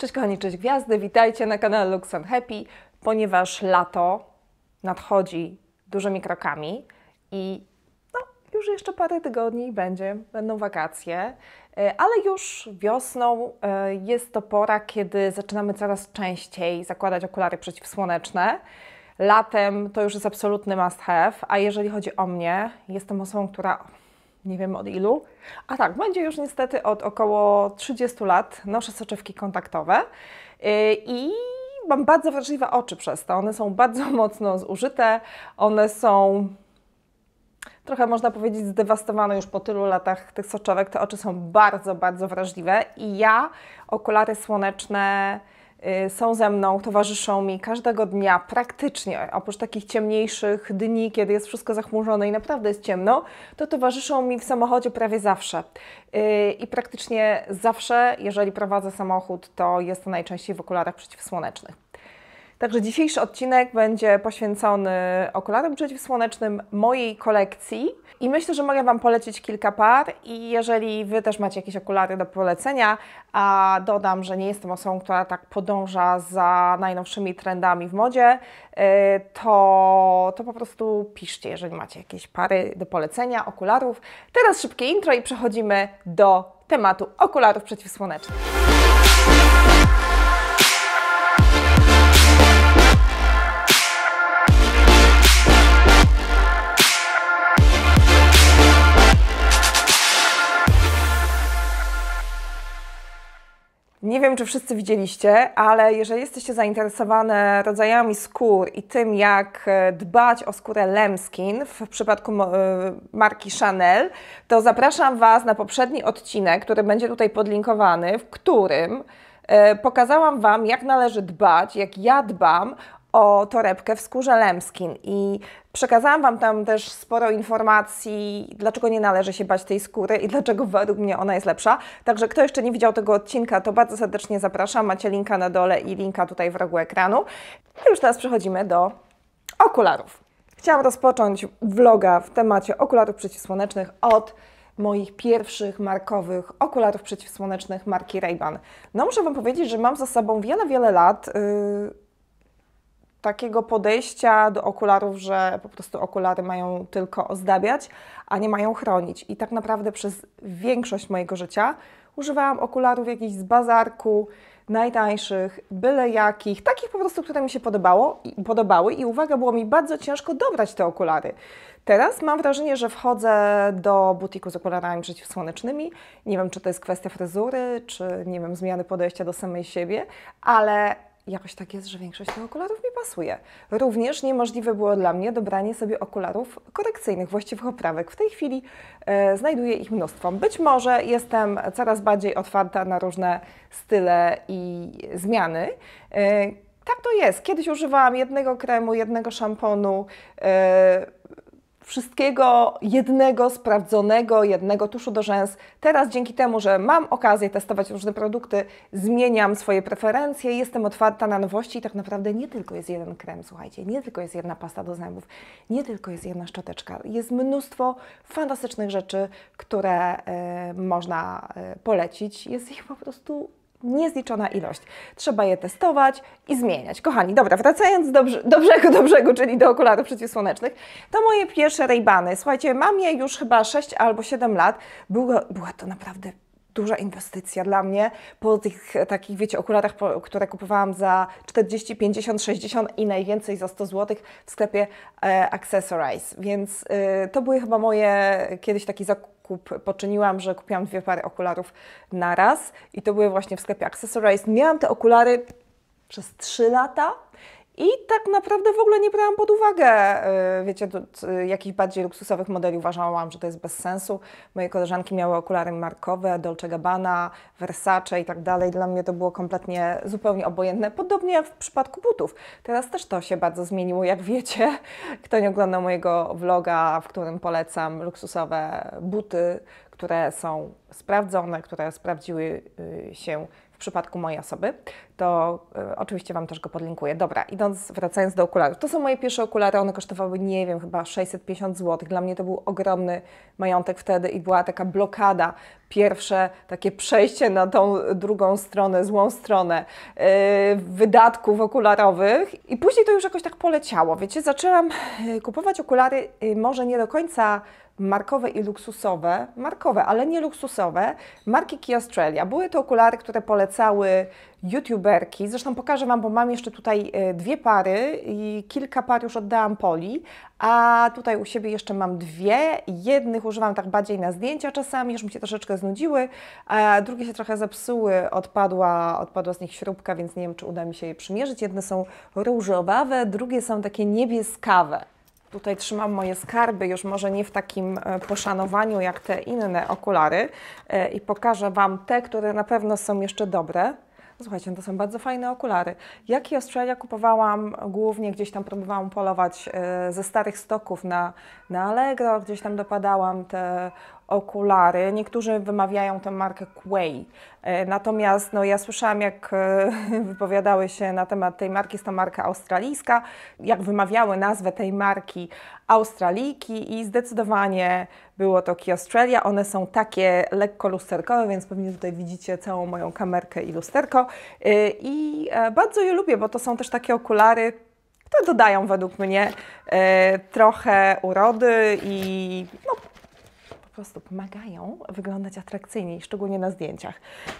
Cześć kochani, cześć gwiazdy, witajcie na kanale Lux Happy, ponieważ lato nadchodzi dużymi krokami i no, już jeszcze parę tygodni będzie, będą wakacje, e, ale już wiosną e, jest to pora, kiedy zaczynamy coraz częściej zakładać okulary przeciwsłoneczne. Latem to już jest absolutny must have, a jeżeli chodzi o mnie, jestem osobą, która nie wiem od ilu. A tak, będzie już niestety od około 30 lat. Noszę soczewki kontaktowe y, i mam bardzo wrażliwe oczy przez to. One są bardzo mocno zużyte, one są trochę można powiedzieć zdewastowane już po tylu latach tych soczewek. Te oczy są bardzo, bardzo wrażliwe i ja okulary słoneczne Y, są ze mną, towarzyszą mi każdego dnia praktycznie, oprócz takich ciemniejszych dni, kiedy jest wszystko zachmurzone i naprawdę jest ciemno, to towarzyszą mi w samochodzie prawie zawsze. Y, I praktycznie zawsze, jeżeli prowadzę samochód, to jest to najczęściej w okularach przeciwsłonecznych. Także dzisiejszy odcinek będzie poświęcony okularom przeciwsłonecznym mojej kolekcji. I myślę, że mogę Wam polecić kilka par i jeżeli Wy też macie jakieś okulary do polecenia, a dodam, że nie jestem osobą, która tak podąża za najnowszymi trendami w modzie, y, to, to po prostu piszcie, jeżeli macie jakieś pary do polecenia, okularów. Teraz szybkie intro i przechodzimy do tematu okularów przeciwsłonecznych. Nie wiem, czy wszyscy widzieliście, ale jeżeli jesteście zainteresowane rodzajami skór i tym, jak e, dbać o skórę lemskin w przypadku e, marki Chanel, to zapraszam Was na poprzedni odcinek, który będzie tutaj podlinkowany, w którym e, pokazałam Wam, jak należy dbać, jak ja dbam o torebkę w skórze lemskin i przekazałam Wam tam też sporo informacji, dlaczego nie należy się bać tej skóry i dlaczego według mnie ona jest lepsza. Także kto jeszcze nie widział tego odcinka, to bardzo serdecznie zapraszam. Macie linka na dole i linka tutaj w rogu ekranu. I no już teraz przechodzimy do okularów. Chciałam rozpocząć vloga w temacie okularów przeciwsłonecznych od moich pierwszych markowych okularów przeciwsłonecznych marki Ray-Ban. No muszę Wam powiedzieć, że mam za sobą wiele, wiele lat... Yy takiego podejścia do okularów, że po prostu okulary mają tylko ozdabiać, a nie mają chronić. I tak naprawdę przez większość mojego życia używałam okularów jakichś z bazarku, najtańszych, byle jakich, takich po prostu, które mi się podobało, podobały i uwaga, było mi bardzo ciężko dobrać te okulary. Teraz mam wrażenie, że wchodzę do butiku z okularami przeciwsłonecznymi. Nie wiem, czy to jest kwestia fryzury, czy nie wiem, zmiany podejścia do samej siebie, ale jakoś tak jest, że większość tych okularów mi pasuje. Również niemożliwe było dla mnie dobranie sobie okularów korekcyjnych, właściwych oprawek. W tej chwili e, znajduję ich mnóstwo. Być może jestem coraz bardziej otwarta na różne style i zmiany. E, tak to jest. Kiedyś używałam jednego kremu, jednego szamponu. E, wszystkiego jednego, sprawdzonego, jednego tuszu do rzęs. Teraz dzięki temu, że mam okazję testować różne produkty, zmieniam swoje preferencje, jestem otwarta na nowości i tak naprawdę nie tylko jest jeden krem, słuchajcie, nie tylko jest jedna pasta do zębów, nie tylko jest jedna szczoteczka. Jest mnóstwo fantastycznych rzeczy, które y, można y, polecić. Jest ich po prostu niezliczona ilość. Trzeba je testować i zmieniać. Kochani, dobra, wracając do, do brzegu, czyli do okularów przeciwsłonecznych, to moje pierwsze Raybany. Słuchajcie, mam je już chyba 6 albo 7 lat. Było, była to naprawdę duża inwestycja dla mnie po tych takich, wiecie, okulatach, po, które kupowałam za 40, 50, 60 i najwięcej za 100 zł w sklepie e, Accessorize. Więc y, to były chyba moje kiedyś taki zakup poczyniłam, że kupiłam dwie pary okularów na raz i to były właśnie w sklepie Accessorize. Miałam te okulary przez 3 lata i tak naprawdę w ogóle nie brałam pod uwagę, e, wiecie, jakichś bardziej luksusowych modeli. Uważałam, że to jest bez sensu. Moje koleżanki miały okulary markowe, Dolce Gabbana, Versace i tak dalej. Dla mnie to było kompletnie zupełnie obojętne. Podobnie jak w przypadku butów. Teraz też to się bardzo zmieniło, jak wiecie. Kto nie oglądał mojego vloga, w którym polecam luksusowe buty, które są sprawdzone, które sprawdziły y, się w przypadku mojej osoby to y, oczywiście Wam też go podlinkuję. Dobra, idąc, wracając do okularów. To są moje pierwsze okulary, one kosztowały, nie wiem, chyba 650 zł. Dla mnie to był ogromny majątek wtedy i była taka blokada, pierwsze takie przejście na tą drugą stronę, złą stronę y, wydatków okularowych. I później to już jakoś tak poleciało. Wiecie, zaczęłam e, kupować okulary y, może nie do końca markowe i luksusowe, markowe, ale nie luksusowe, marki Key Australia. Były to okulary, które polecały youtuberki. Zresztą pokażę Wam, bo mam jeszcze tutaj e, dwie pary i kilka par już oddałam Poli, a tutaj u siebie jeszcze mam dwie. Jednych używam tak bardziej na zdjęcia czasami, już mi się troszeczkę znudziły, a drugie się trochę zepsuły, odpadła, odpadła z nich śrubka, więc nie wiem, czy uda mi się je przymierzyć. Jedne są różowawe, drugie są takie niebieskawe. Tutaj trzymam moje skarby, już może nie w takim e, poszanowaniu jak te inne okulary e, i pokażę Wam te, które na pewno są jeszcze dobre. Słuchajcie, no to są bardzo fajne okulary. Jakie Australia kupowałam głównie, gdzieś tam próbowałam polować e, ze starych stoków na, na Allegro, gdzieś tam dopadałam te okulary. Niektórzy wymawiają tę markę Quay. E, natomiast no, ja słyszałam, jak e, wypowiadały się na temat tej marki, jest to marka australijska, jak wymawiały nazwę tej marki Australijki i zdecydowanie było to Key Australia. One są takie lekko lusterkowe, więc pewnie tutaj widzicie całą moją kamerkę i lusterko. E, I bardzo je lubię, bo to są też takie okulary, które dodają według mnie trochę urody i no, po prostu pomagają wyglądać atrakcyjniej, szczególnie na zdjęciach.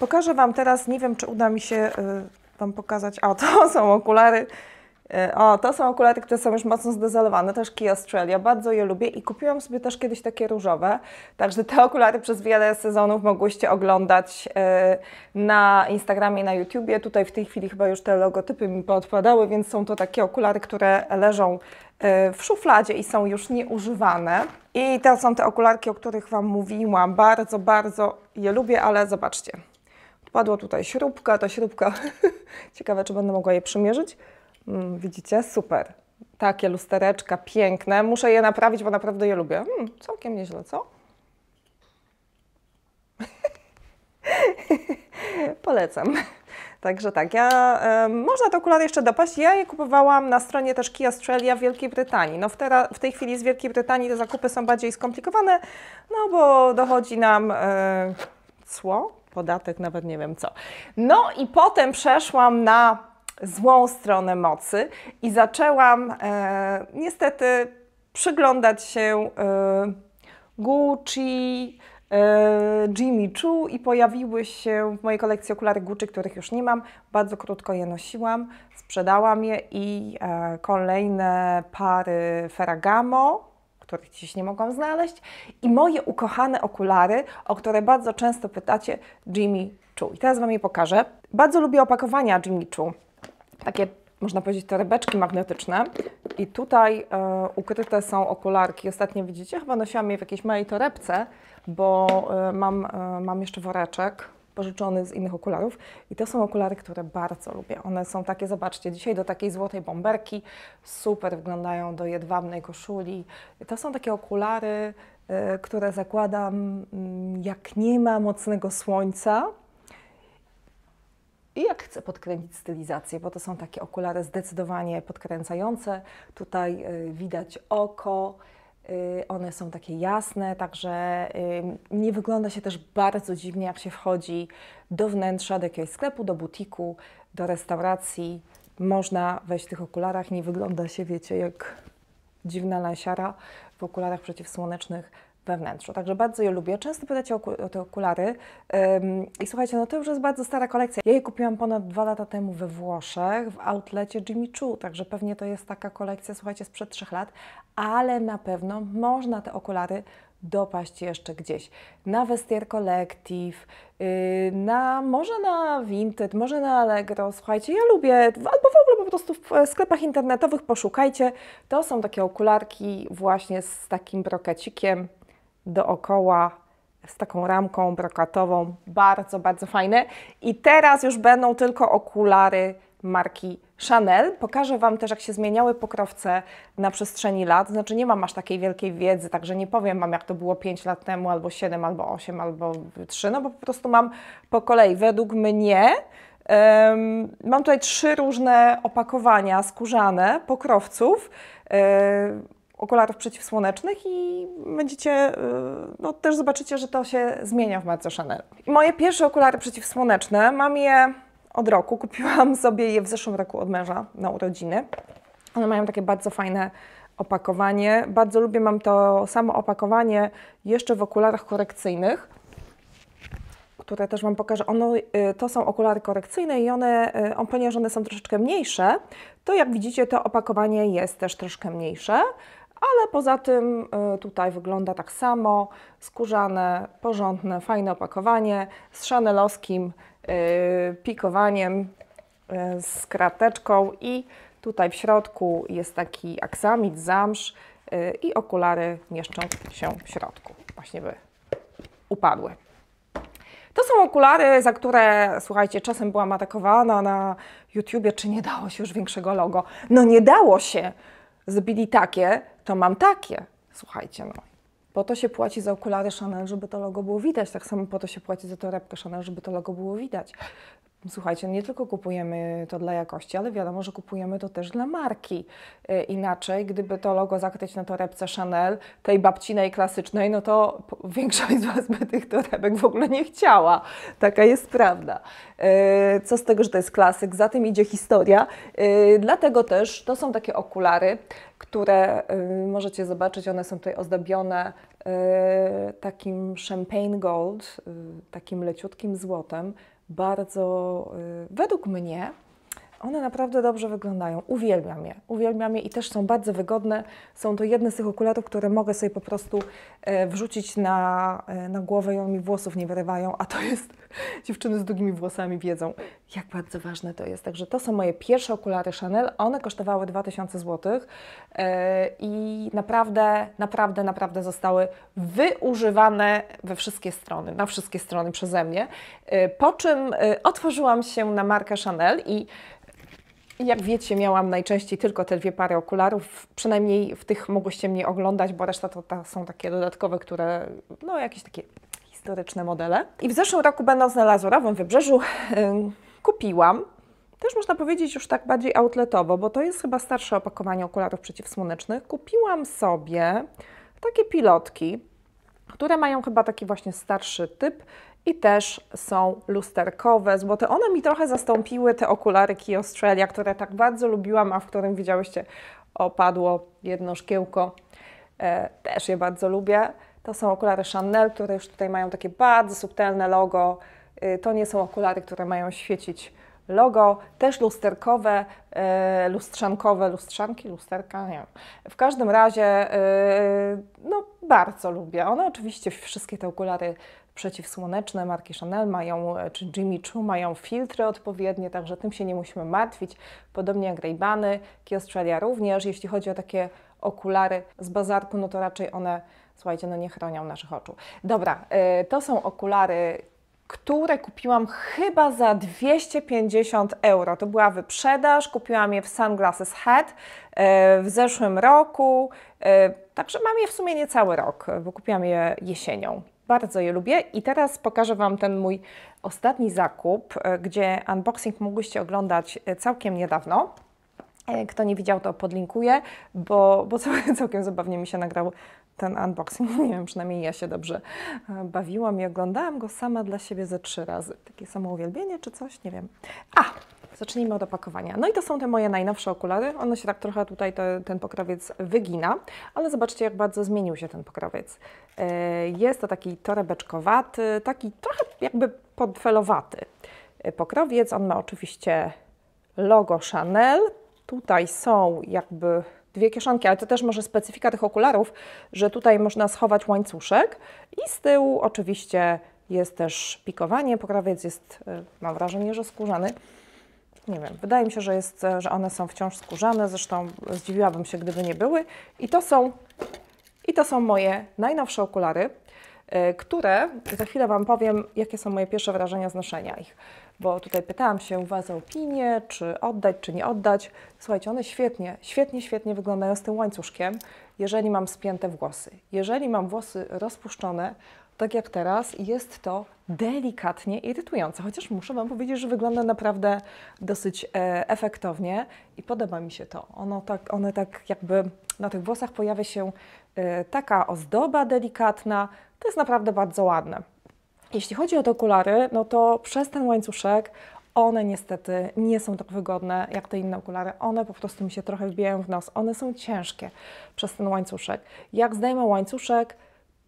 Pokażę Wam teraz, nie wiem czy uda mi się y, Wam pokazać, a to są okulary E, o, to są okulary, które są już mocno zdezolowane, też Key Australia, bardzo je lubię i kupiłam sobie też kiedyś takie różowe, także te okulary przez wiele sezonów mogłyście oglądać e, na Instagramie i na YouTubie, tutaj w tej chwili chyba już te logotypy mi podpadały, więc są to takie okulary, które leżą e, w szufladzie i są już nieużywane. I to są te okularki, o których Wam mówiłam, bardzo, bardzo je lubię, ale zobaczcie, padła tutaj śrubka, ta śrubka, ciekawe czy będę mogła je przymierzyć, Mm, widzicie? Super. Takie lustereczka piękne. Muszę je naprawić, bo naprawdę je lubię. Mm, całkiem nieźle, co? Polecam. Także tak, ja, y, można te okulary jeszcze dopaść. Ja je kupowałam na stronie też Key Australia w Wielkiej Brytanii. No w, tera, w tej chwili z Wielkiej Brytanii te zakupy są bardziej skomplikowane, no bo dochodzi nam y, cło, podatek, nawet nie wiem co. No i potem przeszłam na złą stronę mocy i zaczęłam e, niestety przyglądać się e, Gucci, e, Jimmy Choo i pojawiły się w mojej kolekcji okulary Gucci, których już nie mam. Bardzo krótko je nosiłam, sprzedałam je i e, kolejne pary Ferragamo których dziś nie mogłam znaleźć, i moje ukochane okulary, o które bardzo często pytacie Jimmy Choo. I teraz Wam je pokażę. Bardzo lubię opakowania Jimmy Choo takie, można powiedzieć, torebeczki magnetyczne. I tutaj e, ukryte są okularki. Ostatnio widzicie, chyba nosiłam je w jakiejś małej torebce, bo e, mam, e, mam jeszcze woreczek pożyczony z innych okularów. I to są okulary, które bardzo lubię. One są takie, zobaczcie, dzisiaj do takiej złotej bomberki, super wyglądają do jedwabnej koszuli. To są takie okulary, e, które zakładam, mm, jak nie ma mocnego słońca, i jak chcę podkręcić stylizację, bo to są takie okulary zdecydowanie podkręcające. Tutaj y, widać oko, y, one są takie jasne, także y, nie wygląda się też bardzo dziwnie, jak się wchodzi do wnętrza, do jakiegoś sklepu, do butiku, do restauracji. Można wejść w tych okularach, nie wygląda się, wiecie, jak dziwna lasiara w okularach przeciwsłonecznych we wnętrzu. Także bardzo je lubię. Często pytacie o, o te okulary Ym, i słuchajcie, no to już jest bardzo stara kolekcja. Ja je kupiłam ponad dwa lata temu we Włoszech w outlecie Jimmy Choo, także pewnie to jest taka kolekcja, słuchajcie, sprzed trzech lat, ale na pewno można te okulary dopaść jeszcze gdzieś. Na Vestiaire Collective, y, na, może na Vinted, może na Allegro. Słuchajcie, ja lubię, albo w ogóle po prostu w sklepach internetowych poszukajcie. To są takie okularki właśnie z takim brokecikiem dookoła z taką ramką brokatową. Bardzo, bardzo fajne. I teraz już będą tylko okulary marki Chanel. Pokażę Wam też, jak się zmieniały pokrowce na przestrzeni lat. Znaczy nie mam aż takiej wielkiej wiedzy, także nie powiem Wam, jak to było 5 lat temu, albo 7, albo 8, albo 3, no bo po prostu mam po kolei. Według mnie um, mam tutaj trzy różne opakowania skórzane pokrowców. Um, okularów przeciwsłonecznych i będziecie, y, no też zobaczycie, że to się zmienia w marce Chanel. Moje pierwsze okulary przeciwsłoneczne, mam je od roku, kupiłam sobie je w zeszłym roku od męża na urodziny. One mają takie bardzo fajne opakowanie, bardzo lubię, mam to samo opakowanie jeszcze w okularach korekcyjnych, które też Wam pokażę, y, to są okulary korekcyjne i one, y, on, ponieważ one są troszeczkę mniejsze, to jak widzicie to opakowanie jest też troszkę mniejsze, ale poza tym y, tutaj wygląda tak samo, skórzane, porządne, fajne opakowanie z szanelowskim y, pikowaniem, y, z krateczką i tutaj w środku jest taki aksamit, zamsz i okulary mieszczą się w środku, właśnie by upadły. To są okulary, za które, słuchajcie, czasem byłam atakowana na YouTubie, czy nie dało się już większego logo. No nie dało się! Zbili takie, to mam takie. Słuchajcie, no. Po to się płaci za okulary Chanel, żeby to logo było widać. Tak samo po to się płaci za torebkę Chanel, żeby to logo było widać. Słuchajcie, nie tylko kupujemy to dla jakości, ale wiadomo, że kupujemy to też dla marki. Y, inaczej, gdyby to logo zakryć na torebce Chanel, tej babcinej klasycznej, no to większość z Was by tych torebek w ogóle nie chciała. Taka jest prawda. Y, co z tego, że to jest klasyk, za tym idzie historia. Y, dlatego też to są takie okulary, które y, możecie zobaczyć. One są tutaj ozdobione y, takim champagne gold, y, takim leciutkim złotem. Bardzo, według mnie, one naprawdę dobrze wyglądają. Uwielbiam je. Uwielbiam je i też są bardzo wygodne. Są to jedne z tych okularów, które mogę sobie po prostu wrzucić na, na głowę i on mi włosów nie wyrywają, a to jest dziewczyny z długimi włosami wiedzą, jak bardzo ważne to jest. Także to są moje pierwsze okulary Chanel. One kosztowały 2000 zł e, i naprawdę, naprawdę, naprawdę zostały wyużywane we wszystkie strony, na wszystkie strony przeze mnie. E, po czym e, otworzyłam się na markę Chanel i jak wiecie, miałam najczęściej tylko te dwie pary okularów, przynajmniej w tych mogłyście mnie oglądać, bo reszta to, to są takie dodatkowe, które, no jakieś takie historyczne modele. I w zeszłym roku, będąc na Lazurowym Wybrzeżu, kupiłam też można powiedzieć już tak bardziej outletowo, bo to jest chyba starsze opakowanie okularów przeciwsłonecznych. Kupiłam sobie takie pilotki, które mają chyba taki właśnie starszy typ i też są lusterkowe, te One mi trochę zastąpiły te okulary Key Australia, które tak bardzo lubiłam, a w którym widziałyście opadło jedno szkiełko. E, też je bardzo lubię. To są okulary Chanel, które już tutaj mają takie bardzo subtelne logo. Y, to nie są okulary, które mają świecić logo, też lusterkowe, y, lustrzankowe, lustrzanki, lusterka, nie wiem. W każdym razie, y, no bardzo lubię. One oczywiście, wszystkie te okulary przeciwsłoneczne marki Chanel mają, czy Jimmy Choo mają filtry odpowiednie, także tym się nie musimy martwić. Podobnie jak Ray-Bany, Key Australia również. Jeśli chodzi o takie okulary z bazarku, no to raczej one słuchajcie, no nie chronią naszych oczu. Dobra, y, to są okulary które kupiłam chyba za 250 euro. To była wyprzedaż, kupiłam je w Sunglasses Head y, w zeszłym roku, y, także mam je w sumie nie cały rok, bo kupiłam je jesienią. Bardzo je lubię i teraz pokażę Wam ten mój ostatni zakup, gdzie unboxing mogłyście oglądać całkiem niedawno. Kto nie widział, to podlinkuję, bo, bo całkiem zabawnie mi się nagrał ten unboxing, nie wiem, przynajmniej ja się dobrze e, bawiłam i oglądałam go sama dla siebie ze trzy razy. Takie samo uwielbienie czy coś, nie wiem. A! Zacznijmy od opakowania. No i to są te moje najnowsze okulary. One się tak trochę tutaj te, ten pokrowiec wygina, ale zobaczcie, jak bardzo zmienił się ten pokrowiec. E, jest to taki torebeczkowaty, taki trochę jakby podfelowaty e, pokrowiec. On ma oczywiście logo Chanel. Tutaj są jakby dwie kieszonki, ale to też może specyfika tych okularów, że tutaj można schować łańcuszek i z tyłu oczywiście jest też pikowanie, pokrawiec jest, y, mam wrażenie, że skórzany. Nie wiem, wydaje mi się, że, jest, y, że one są wciąż skórzane, zresztą zdziwiłabym się, gdyby nie były. I to są, i to są moje najnowsze okulary, y, które za chwilę Wam powiem, jakie są moje pierwsze wrażenia z noszenia ich bo tutaj pytałam się u Was o opinię, czy oddać, czy nie oddać. Słuchajcie, one świetnie, świetnie, świetnie wyglądają z tym łańcuszkiem, jeżeli mam spięte włosy. Jeżeli mam włosy rozpuszczone, tak jak teraz, jest to delikatnie irytujące, chociaż muszę Wam powiedzieć, że wygląda naprawdę dosyć e, efektownie i podoba mi się to. Ono tak, one tak jakby na tych włosach pojawia się e, taka ozdoba delikatna, to jest naprawdę bardzo ładne. Jeśli chodzi o te okulary, no to przez ten łańcuszek one niestety nie są tak wygodne jak te inne okulary. One po prostu mi się trochę wbijają w nos. One są ciężkie przez ten łańcuszek. Jak zdejmę łańcuszek,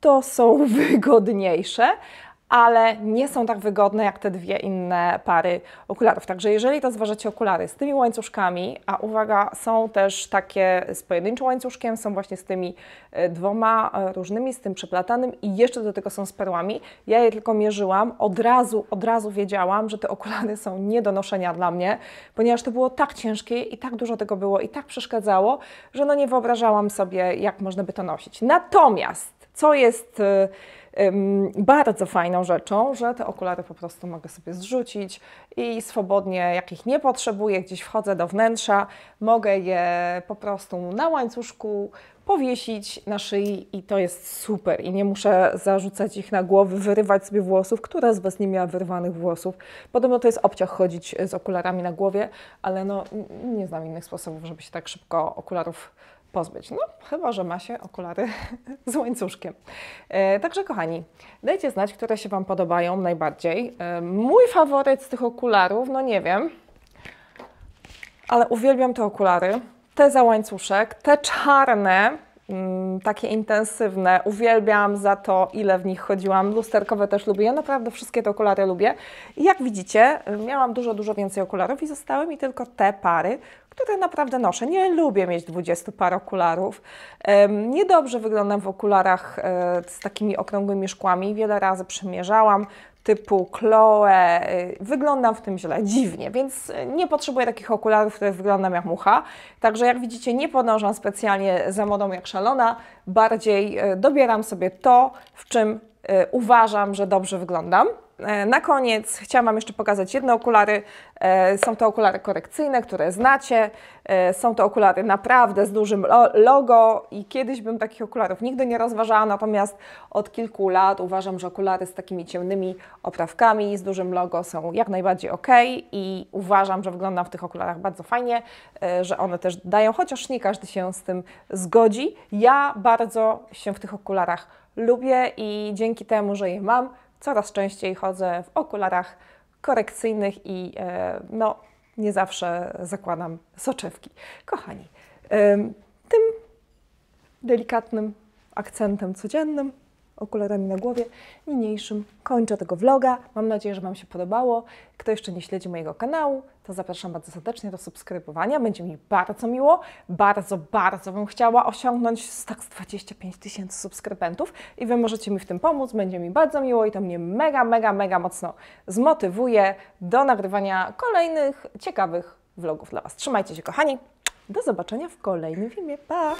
to są wygodniejsze, ale nie są tak wygodne jak te dwie inne pary okularów. Także jeżeli to zważacie okulary z tymi łańcuszkami, a uwaga, są też takie z pojedynczym łańcuszkiem, są właśnie z tymi e, dwoma e, różnymi, z tym przeplatanym i jeszcze do tego są z perłami. Ja je tylko mierzyłam, od razu, od razu wiedziałam, że te okulary są nie do noszenia dla mnie, ponieważ to było tak ciężkie i tak dużo tego było i tak przeszkadzało, że no nie wyobrażałam sobie, jak można by to nosić. Natomiast, co jest e, bardzo fajną rzeczą, że te okulary po prostu mogę sobie zrzucić i swobodnie, jak ich nie potrzebuję, gdzieś wchodzę do wnętrza, mogę je po prostu na łańcuszku powiesić na szyi i to jest super. I nie muszę zarzucać ich na głowy, wyrywać sobie włosów. Która z Was nie miała wyrwanych włosów? Podobno to jest obciach chodzić z okularami na głowie, ale no nie znam innych sposobów, żeby się tak szybko okularów pozbyć. No, chyba, że ma się okulary z łańcuszkiem. E, także, kochani, dajcie znać, które się Wam podobają najbardziej. E, mój faworyt z tych okularów, no nie wiem, ale uwielbiam te okulary. Te za łańcuszek, te czarne, Mm, takie intensywne. Uwielbiam za to, ile w nich chodziłam. Lusterkowe też lubię. Ja naprawdę wszystkie te okulary lubię. I jak widzicie, miałam dużo, dużo więcej okularów i zostały mi tylko te pary, które naprawdę noszę. Nie lubię mieć 20 par okularów. Niedobrze wyglądam w okularach e, z takimi okrągłymi szkłami. Wiele razy przymierzałam typu Chloe, y, wyglądam w tym źle, dziwnie, więc y, nie potrzebuję takich okularów, które wyglądam jak mucha. Także jak widzicie, nie podążam specjalnie za modą jak szalona, bardziej y, dobieram sobie to, w czym uważam, że dobrze wyglądam. E, na koniec chciałam Wam jeszcze pokazać jedne okulary. E, są to okulary korekcyjne, które znacie. E, są to okulary naprawdę z dużym logo i kiedyś bym takich okularów nigdy nie rozważała, natomiast od kilku lat uważam, że okulary z takimi ciemnymi oprawkami, z dużym logo są jak najbardziej ok i uważam, że wygląda w tych okularach bardzo fajnie, że one też dają, chociaż nie każdy się z tym zgodzi. Ja bardzo się w tych okularach lubię i dzięki temu, że je mam, coraz częściej chodzę w okularach korekcyjnych i e, no, nie zawsze zakładam soczewki. Kochani, tym delikatnym akcentem codziennym, okularami na głowie, niniejszym kończę tego vloga. Mam nadzieję, że Wam się podobało. Kto jeszcze nie śledzi mojego kanału, to zapraszam bardzo serdecznie do subskrybowania. Będzie mi bardzo miło. Bardzo, bardzo bym chciała osiągnąć tak 25 tysięcy subskrybentów i Wy możecie mi w tym pomóc. Będzie mi bardzo miło i to mnie mega, mega, mega mocno zmotywuje do nagrywania kolejnych ciekawych vlogów dla Was. Trzymajcie się, kochani. Do zobaczenia w kolejnym filmie. Pa!